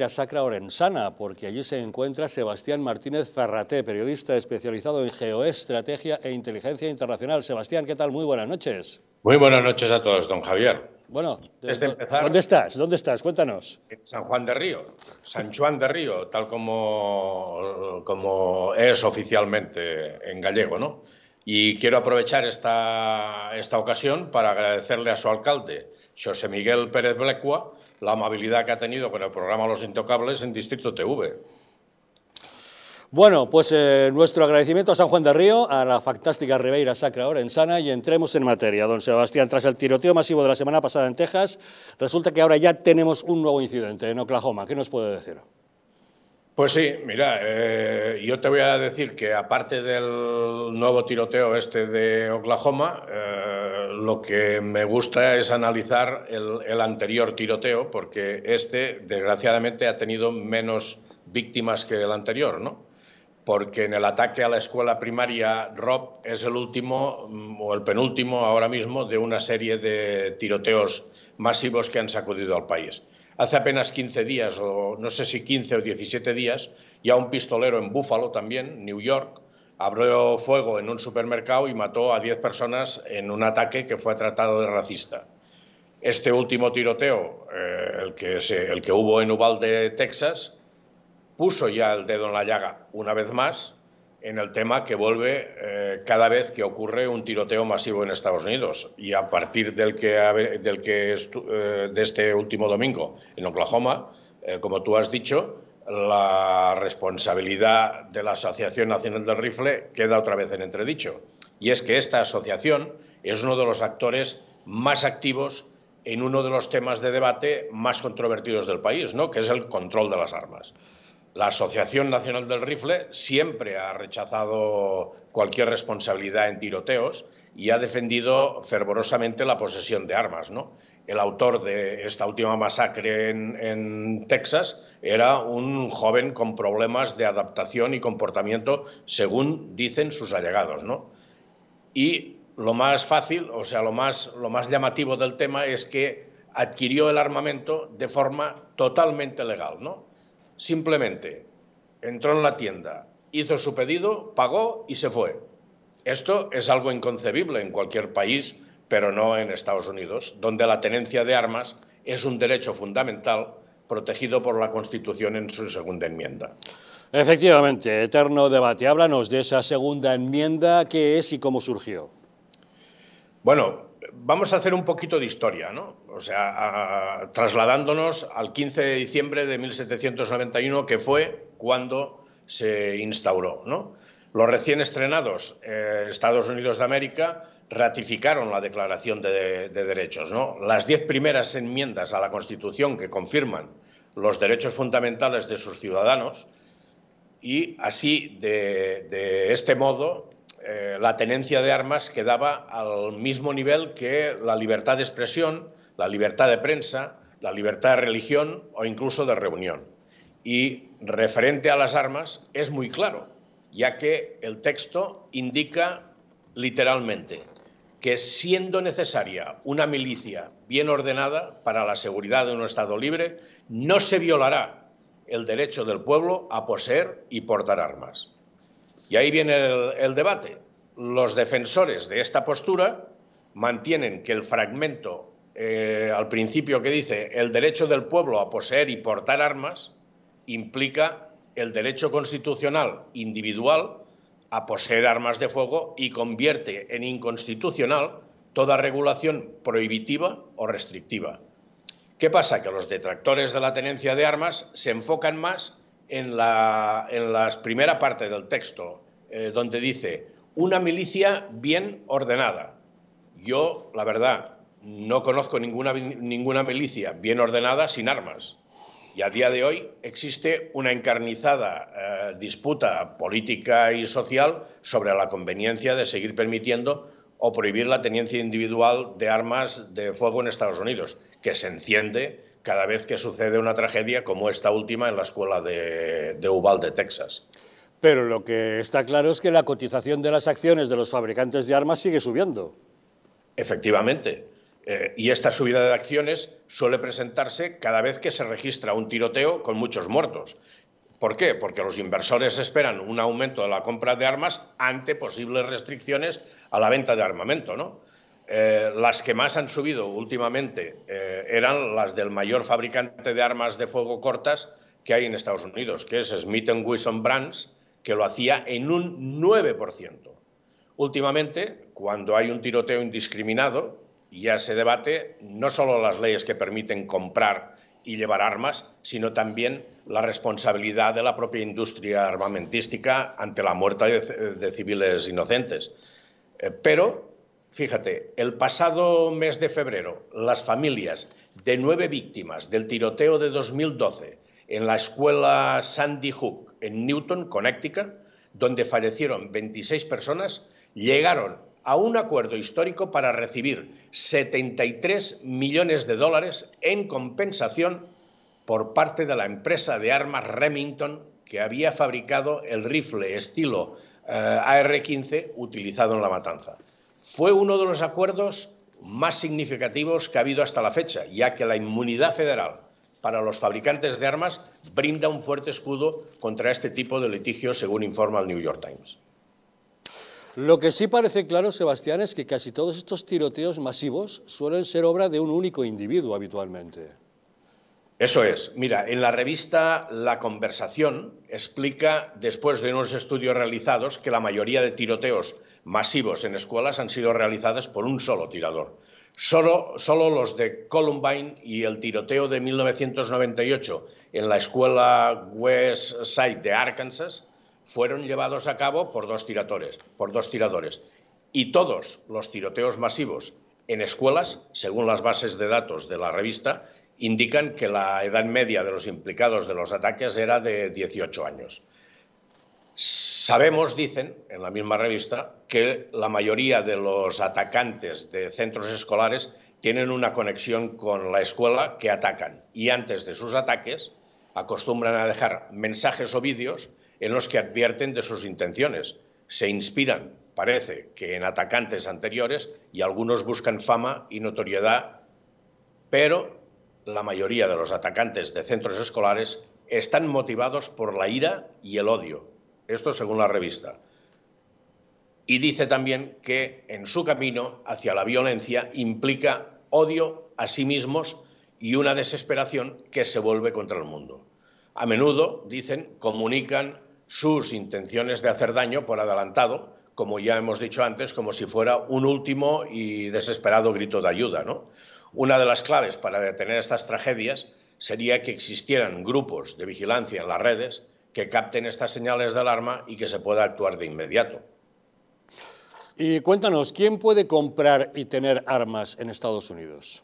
La Sacra Orensana, porque allí se encuentra Sebastián Martínez Ferraté, periodista especializado en geoestrategia e inteligencia internacional. Sebastián, ¿qué tal? Muy buenas noches. Muy buenas noches a todos, don Javier. Bueno, desde ¿dónde estás? ¿Dónde estás? Cuéntanos. En San Juan de Río, San Juan de Río, tal como, como es oficialmente en gallego, ¿no? Y quiero aprovechar esta, esta ocasión para agradecerle a su alcalde, José Miguel Pérez Blecua, la amabilidad que ha tenido con el programa Los Intocables en Distrito TV. Bueno, pues eh, nuestro agradecimiento a San Juan de Río, a la fantástica Ribeira Sacra ...ahora en sana y entremos en materia. Don Sebastián, tras el tiroteo masivo de la semana pasada en Texas, resulta que ahora ya tenemos un nuevo incidente en Oklahoma. ¿Qué nos puede decir? Pues sí, mira, eh, yo te voy a decir que aparte del nuevo tiroteo este de Oklahoma, eh, lo que me gusta es analizar el, anterior tiroteo, porque este, desgraciadamente, ha tenido menos víctimas que el anterior, ¿no? porque en el ataque a la escuela primaria Rob es el último mm, o el penúltimo ahora mismo de una serie de tiroteos masivos que han sacudido al país. Hace apenas 15 días, o no sé si 15 o 17 días, ya un pistolero en Búfalo también, New York, abrió fuego en un supermercado y mató a 10 personas en un ataque que fue tratado de racista. Este último tiroteo, eh, el, que el que hubo en Uvalde, Texas, puso ya el dedo en la llaga, una vez más, en el tema que vuelve eh, cada vez que ocurre un tiroteo masivo en Estados Unidos. Y a partir del que, eh, de este último domingo en Oklahoma, como tú has dicho, la responsabilidad de la Asociación Nacional del Rifle queda otra vez en entredicho. Y es que esta asociación es uno de los actores más activos en uno de los temas de debate más controvertidos del país, ¿no? que es el control de las armas. La Asociación Nacional del Rifle siempre ha rechazado cualquier responsabilidad en tiroteos y ha defendido fervorosamente la posesión de armas. ¿no? el autor de esta última masacre en, Texas era un joven con problemas de adaptación y comportamiento, según dicen sus allegados. Y lo más fácil, o sea, lo más, lo más llamativo del tema es que adquirió el armamento de forma totalmente legal. ¿no? Simplemente entró en la tienda, hizo su pedido, pagó y se fue. Esto es algo inconcebible en cualquier país pero no en Estados Unidos, donde la tenencia de armas es un derecho fundamental protegido por la Constitución en su segunda enmienda. Efectivamente, eterno debate. Háblanos de esa segunda enmienda, qué es y cómo surgió. Bueno, vamos a hacer un poquito de historia, ¿no? O sea, trasladándonos al 15 de diciembre de 1791, que fue cuando se instauró, ¿no? Los recién estrenados eh, Estados Unidos de América ratificaron la Declaración de, Derechos. ¿no? Las diez primeras enmiendas a la Constitución que confirman los derechos fundamentales de sus ciudadanos y así, de, este modo, eh, la tenencia de armas quedaba al mismo nivel que la libertad de expresión, la libertad de prensa, la libertad de religión o incluso de reunión. Y referente a las armas es muy claro, ya que el texto indica literalmente que siendo necesaria una milicia bien ordenada para la seguridad de un Estado libre, no se violará el derecho del pueblo a poseer y portar armas. Y ahí viene el, debate. Los defensores de esta postura mantienen que el fragmento eh, al principio que dice el derecho del pueblo a poseer y portar armas implica el derecho constitucional individual a poseer armas de fuego y convierte en inconstitucional toda regulación prohibitiva o restrictiva. ¿Qué pasa? Que los detractores de la tenencia de armas se enfocan más en la, primera parte del texto, eh, donde dice una milicia bien ordenada. Yo, la verdad, no conozco ninguna milicia bien ordenada sin armas. Y a día de hoy existe una encarnizada eh, disputa política y social sobre la conveniencia de seguir permitiendo o prohibir la tenencia individual de armas de fuego en Estados Unidos, que se enciende cada vez que sucede una tragedia como esta última en la escuela de, de Uvalde, Texas. Pero lo que está claro es que la cotización de las acciones de los fabricantes de armas sigue subiendo. Efectivamente, eh, y esta subida de acciones suele presentarse cada vez que se registra un tiroteo con muchos muertos. ¿Por qué? Porque los inversores esperan un aumento de la compra de armas ante posibles restricciones a la venta de armamento. Eh, las que más han subido últimamente eh, eran las del mayor fabricante de armas de fuego cortas que hay en Estados Unidos, que es Smith Wesson Brands, que lo hacía en un 9%. Últimamente, cuando hay un tiroteo indiscriminado, ya se debate no solo las leyes que permiten comprar y llevar armas, sino también la responsabilidad de la propia industria armamentística ante la muerte de, civiles inocentes. Eh, pero, fíjate, el pasado mes de febrero, las familias de nueve víctimas del tiroteo de 2012 en la escuela Sandy Hook en Newton, Connecticut, donde fallecieron 26 personas, llegaron a un acuerdo histórico para recibir 73 millones de dólares en compensación por parte de la empresa de armas Remington que había fabricado el rifle estilo eh, AR-15 utilizado en la matanza. Fue uno de los acuerdos más significativos que ha habido hasta la fecha, ya que la inmunidad federal para los fabricantes de armas brinda un fuerte escudo contra este tipo de litigios, según informa el New York Times. Lo que sí parece claro, Sebastián, es que casi todos estos tiroteos masivos suelen ser obra de un único individuo habitualmente. Eso es. Mira, en la revista La Conversación explica, después de unos estudios realizados, que la mayoría de tiroteos masivos en escuelas han sido realizados por un solo tirador. Solo, los de Columbine y el tiroteo de 1998 en la escuela West Side de Arkansas fueron llevados a cabo por dos tiradores, por dos tiradores. Y todos los tiroteos masivos en escuelas, según las bases de datos de la revista, indican que la edad media de los implicados de los ataques era de 18 años. Sabemos, dicen en la misma revista, que la mayoría de los atacantes de centros escolares tienen una conexión con la escuela que atacan y antes de sus ataques acostumbran a dejar mensajes o vídeos en los que advierten de sus intenciones. Se inspiran, parece, que en atacantes anteriores y algunos buscan fama y notoriedad, pero la mayoría de los atacantes de centros escolares están motivados por la ira y el odio. Esto según la revista. Y dice también que en su camino hacia la violencia implica odio a sí mismos y una desesperación que se vuelve contra el mundo. A menudo, dicen, comunican sus intenciones de hacer daño por adelantado, como ya hemos dicho antes, como si fuera un último y desesperado grito de ayuda. Una de las claves para detener estas tragedias sería que existieran grupos de vigilancia en las redes que capten estas señales de alarma y que se pueda actuar de inmediato. Y cuéntanos, ¿quién puede comprar y tener armas en Estados Unidos?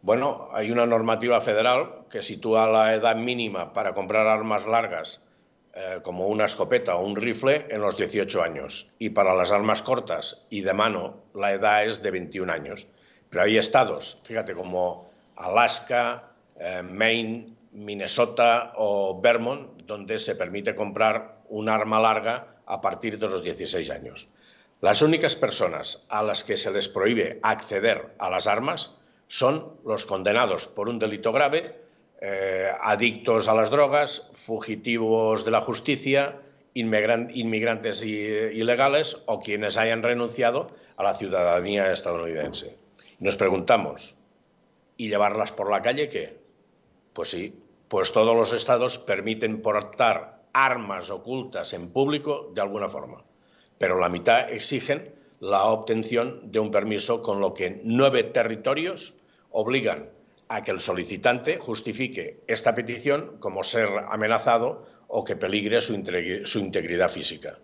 Bueno, hay una normativa federal que sitúa la edad mínima para comprar armas largas eh, como una escopeta o un rifle en los 18 años. Y para las armas cortas y de mano, la edad es de 21 años. Pero hay estados, fíjate, como Alaska, eh, Maine, Minnesota o Vermont, donde se permite comprar un arma larga a partir de los 16 años. Las únicas personas a las que se les prohíbe acceder a las armas son los condenados por un delito grave eh, adictos a las drogas, fugitivos de la justicia, inmigrantes ilegales o quienes hayan renunciado a la ciudadanía estadounidense. Nos preguntamos, ¿y llevarlas por la calle qué? Pues sí, pues todos los estados permiten portar armas ocultas en público de alguna forma, pero la mitad exigen la obtención de un permiso con lo que nueve territorios obligan a que el solicitante justifique esta petición como ser amenazado o que peligre su, integridad física.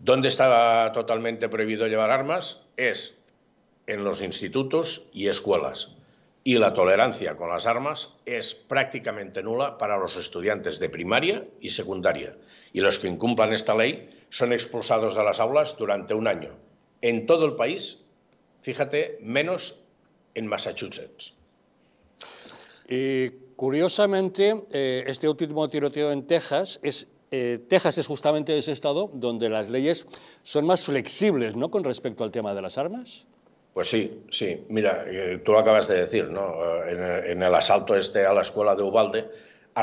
¿Dónde está totalmente prohibido llevar armas? Es en los institutos y escuelas. Y la tolerancia con las armas es prácticamente nula para los estudiantes de primaria y secundaria. Y los que incumplan esta ley son expulsados de las aulas durante un año. En todo el país, fíjate, menos en Massachusetts. Y curiosamente, eh, este último tiroteo en Texas es eh, Texas es justamente ese estado donde las leyes son más flexibles, ¿no?, con respecto al tema de las armas. Pues sí, sí. Mira, eh, tú lo acabas de decir, ¿no? En, el asalto este a la escuela de Ubalde ha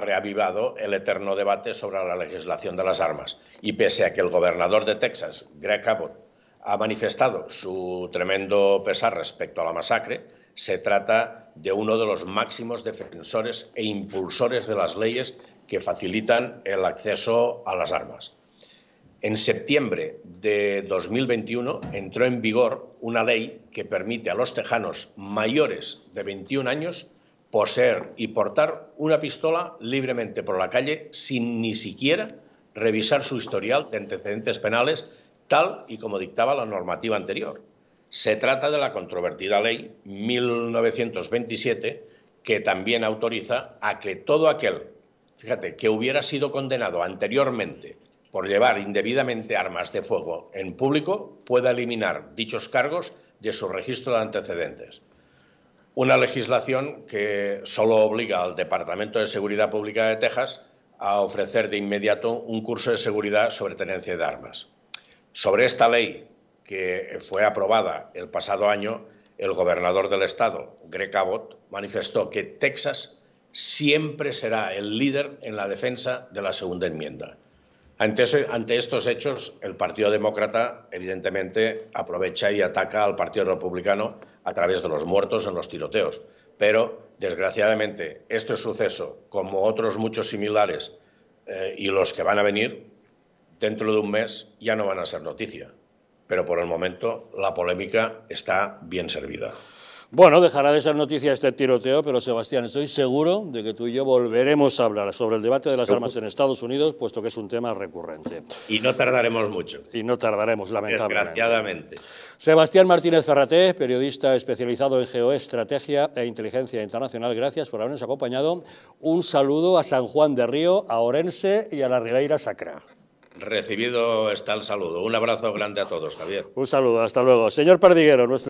reavivado el eterno debate sobre la legislación de las armas. Y pese a que el gobernador de Texas, Greg Abbott, ha manifestado su tremendo pesar respecto a la masacre, se trata de uno de los máximos defensores e impulsores de las leyes que facilitan el acceso a las armas. En septiembre de 2021 entró en vigor una ley que permite a los tejanos mayores de 21 años poseer y portar una pistola libremente por la calle sin ni siquiera revisar su historial de antecedentes penales, tal y como dictaba la normativa anterior. Se trata de la controvertida ley 1927 que también autoriza a que todo aquel, fíjate, que hubiera sido condenado anteriormente por llevar indebidamente armas de fuego en público, pueda eliminar dichos cargos de su registro de antecedentes. Una legislación que solo obliga al Departamento de Seguridad Pública de Texas a ofrecer de inmediato un curso de seguridad sobre tenencia de armas. Sobre esta ley que fue aprobada el pasado año, el gobernador del estado, Greg Abbott, manifestó que Texas siempre será el líder en la defensa de la segunda enmienda. Ante, estos hechos, el Partido Demócrata, evidentemente, aprovecha y ataca al Partido Republicano a través de los muertos en los tiroteos. Pero, desgraciadamente, este suceso, como otros muchos similares eh, y los que van a venir, dentro de un mes ya no van a ser noticia pero por el momento la polémica está bien servida. Bueno, dejará de ser noticia este tiroteo, pero Sebastián, estoy seguro de que tú y yo volveremos a hablar sobre el debate de las armas en Estados Unidos, puesto que es un tema recurrente. Y no tardaremos mucho. Y no tardaremos, lamentablemente. Desgraciadamente. Sebastián Martínez Ferraté, periodista especializado en geoestrategia e inteligencia internacional, gracias por habernos acompañado. Un saludo a San Juan de Río, a Orense y a la Ribeira Sacra. Recibido está el saludo. Un abrazo grande a todos, Javier. Un saludo, hasta luego. Señor Perdiguero, nuestro.